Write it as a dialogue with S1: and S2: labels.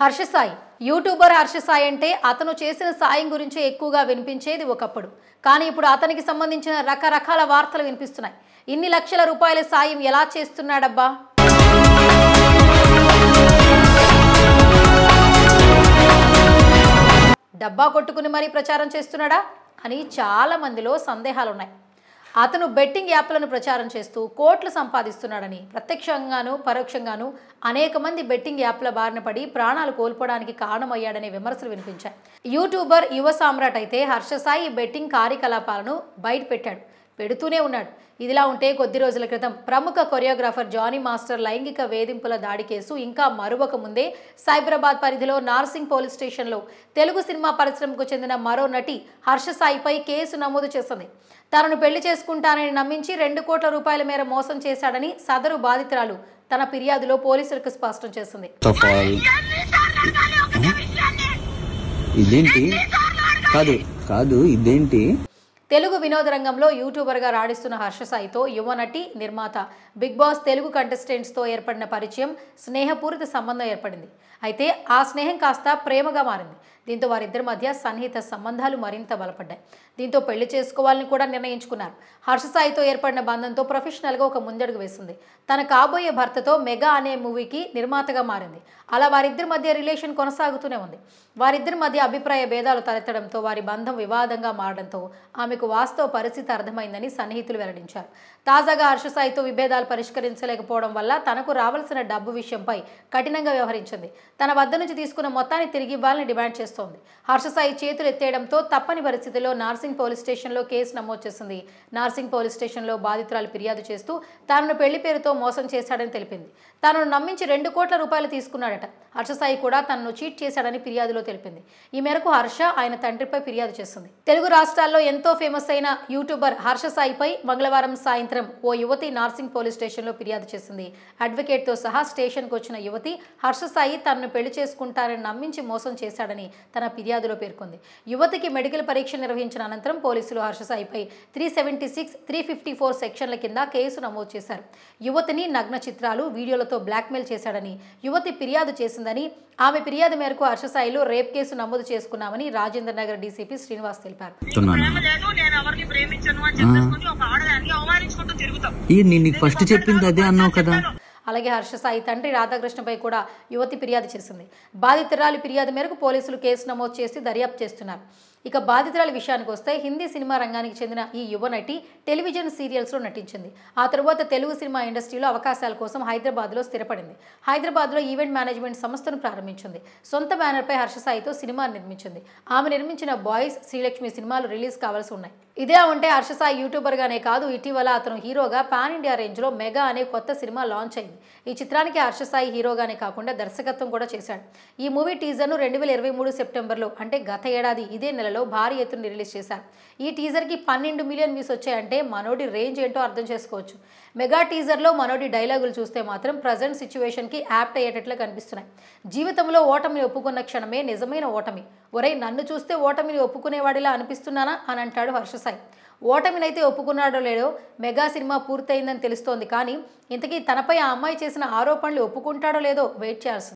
S1: Harsha Sai YouTuber Harsha Sai అంటే అతను చేసిన సాయం గురించే ఎక్కువగా వినిపించేది ఒకప్పుడు కానీ ఇప్పుడు అతనికి సంబంధించిన రకరకాల వార్తలు వినిపిస్తున్నాయి ఇన్ని లక్షల రూపాయల సాయం ఎలా చేస్తున్నాడబ్బా డబ్బా కొట్టుకుని మరీ ప్రచారం చేస్తున్నాడా అని చాలా మందిలో సందేహాలున్నాయి అతను బెట్టింగ్ యాప్లను ప్రచారం చేస్తూ కోట్లు సంపాదిస్తున్నాడని ప్రత్యక్షంగాను పరోక్షంగాను అనేక మంది బెట్టింగ్ యాప్ల బారిన పడి ప్రాణాలు కోల్పోవడానికి కారణమయ్యాడనే విమర్శలు వినిపించాయి యూట్యూబర్ యువ సామ్రాట్ అయితే హర్షసాయి బెట్టింగ్ కార్యకలాపాలను బయటపెట్టాడు పెడుతూనే ఉన్నాడు ఇదిలా ఉంటే కొద్ది రోజుల క్రితం ప్రముఖ కొరియోగ్రాఫర్ జానీ మాస్టర్ లైంగిక వేధింపుల దాడి కేసు ఇంకా మరువక ముందే సైబరాబాద్ పరిధిలో నార్సింగ్ పోలీస్ స్టేషన్లో తెలుగు సినిమా పరిశ్రమకు చెందిన మరో నటి హర్షసాయిపై కేసు నమోదు చేస్తుంది తనను పెళ్లి చేసుకుంటానని నమ్మించి రెండు కోట్ల రూపాయల మేర మోసం చేశాడని సదరు బాధితురాలు తన ఫిర్యాదులో పోలీసులకు స్పష్టం చేసింది కాదు కాదు ఇదేంటి తెలుగు వినోద రంగంలో యూట్యూబర్గా రాణిస్తున్న హర్షసాయితో నటి నిర్మాత బిగ్ బాస్ తెలుగు కంటెస్టెంట్స్తో ఏర్పడిన పరిచయం స్నేహపూరిత సంబంధం ఏర్పడింది అయితే ఆ స్నేహం కాస్త ప్రేమగా మారింది దీంతో వారిద్దరి మధ్య సన్నిహిత సంబంధాలు మరింత బలపడ్డాయి దీంతో పెళ్లి చేసుకోవాలని కూడా నిర్ణయించుకున్నారు హర్షసాయితో ఏర్పడిన బంధంతో ప్రొఫెషనల్గా ఒక ముందడుగు వేసింది తన కాబోయే భర్తతో మెగా అనే మూవీకి నిర్మాతగా మారింది అలా వారిద్దరి మధ్య రిలేషన్ కొనసాగుతూనే ఉంది వారిద్దరి మధ్య అభిప్రాయ భేదాలు తలెత్తడంతో వారి బంధం వివాదంగా మారడంతో ఆమెకు ఆమెకు వాస్తవ పరిస్థితి అర్థమైందని సన్నిహితులు వెల్లడించారు తాజాగా హర్షసాయితో విభేదాలు పరిష్కరించలేకపోవడం వల్ల తనకు రావాల్సిన డబ్బు విషయంపై కఠినంగా వ్యవహరించింది తన వద్ద నుంచి తీసుకున్న మొత్తాన్ని తిరిగి ఇవ్వాలని డిమాండ్ చేస్తోంది హర్షసాయి చేతులు ఎత్తేయడంతో తప్పని పరిస్థితిలో నార్సింగ్ పోలీస్ స్టేషన్లో కేసు నమోదు చేసింది నార్సింగ్ పోలీస్ స్టేషన్లో బాధితురాలు ఫిర్యాదు చేస్తూ తనను పెళ్లి పేరుతో మోసం చేశాడని తెలిపింది తనను నమ్మించి రెండు కోట్ల రూపాయలు తీసుకున్నాడట హర్షసాయి కూడా తనను చీట్ చేశాడని ఫిర్యాదులో తెలిపింది ఈ మేరకు హర్ష ఆయన తండ్రిపై ఫిర్యాదు చేసింది తెలుగు రాష్ట్రాల్లో ఎంతో ఫేమస్ అయిన యూట్యూబర్ హర్ష సాయిపై మంగళవారం సాయంత్రం ఓ యువతి నార్సింగ్ పోలీస్ స్టేషన్లో ఫిర్యాదు చేసింది అడ్వకేట్తో సహా స్టేషన్కు వచ్చిన యువతి హర్ష సాయి తనను పెళ్లి చేసుకుంటారని నమ్మించి మోసం చేశాడని తన ఫిర్యాదులో పేర్కొంది యువతికి మెడికల్ పరీక్ష నిర్వహించిన అనంతరం పోలీసులు హర్ష సాయిపై three seventy six three fifty four సెక్షన్ల కింద కేసు నమోదు చేశారు యువతిని నగ్న చిత్రాలు వీడియోలతో బ్లాక్మెయిల్ చేశాడని యువతి ఫిర్యాదు చేసిందని ఆమె ఫిర్యాదు మేరకు హర్ష సాయిలో రేప్ కేసు నమోదు చేసుకున్నామని రాజేంద్ర నగర్ డీసీపీ శ్రీనివాస్ తెలిపారు ఫస్ట్ చెప్పింది అదే అన్నావు కదా అలాగే హర్ష సాయి తండ్రి రాధాకృష్ణపై కూడా యువతి ఫిర్యాదు చేసింది బాధితురాలి ఫిర్యాదు మేరకు పోలీసులు కేసు నమోదు చేసి దర్యాప్తు చేస్తున్నారు ఇక బాధితురాల విషయానికి వస్తే హిందీ సినిమా రంగానికి చెందిన ఈ యువ నటి టెలివిజన్ సీరియల్స్లో నటించింది ఆ తర్వాత తెలుగు సినిమా ఇండస్ట్రీలో అవకాశాల కోసం హైదరాబాద్లో స్థిరపడింది హైదరాబాద్లో ఈవెంట్ మేనేజ్మెంట్ సంస్థను ప్రారంభించింది సొంత బ్యానర్పై హర్షసాయితో సినిమా నిర్మించింది ఆమె నిర్మించిన బాయ్స్ శ్రీలక్ష్మి సినిమాలు రిలీజ్ కావాల్సి ఉన్నాయి ఇదే ఉంటే హర్షసాయి యూట్యూబర్గానే కాదు ఇటీవల అతను హీరోగా పాన్ ఇండియా రేంజ్లో మెగా అనే కొత్త సినిమా లాంచ్ అయింది ఈ చిత్రానికి హర్షసాయి హీరోగానే కాకుండా దర్శకత్వం కూడా చేశాడు ఈ మూవీ టీజర్ను రెండు వేల ఇరవై మూడు సెప్టెంబర్లో అంటే గత ఏడాది ఇదే నెలలో నెలలో భారీ ఎత్తున రిలీజ్ చేశారు ఈ టీజర్కి పన్నెండు మిలియన్ వ్యూస్ వచ్చాయంటే మనోడి రేంజ్ ఏంటో అర్థం చేసుకోవచ్చు మెగా టీజర్లో మనోడి డైలాగులు చూస్తే మాత్రం ప్రజెంట్ సిచ్యువేషన్కి యాప్ట్ అయ్యేటట్లు కనిపిస్తున్నాయి జీవితంలో ఓటమిని ఒప్పుకున్న క్షణమే నిజమైన ఓటమి ఒరే నన్ను చూస్తే ఓటమిని ఒప్పుకునేవాడిలా అనిపిస్తున్నానా అని అంటాడు హర్షసాయి ఓటమినైతే ఒప్పుకున్నాడో లేడో మెగా సినిమా పూర్తయిందని తెలుస్తోంది కానీ ఇంతకీ తనపై ఆ అమ్మాయి చేసిన ఆరోపణలు ఒప్పుకుంటాడో లేదో వెయిట్ చేయాల్సింది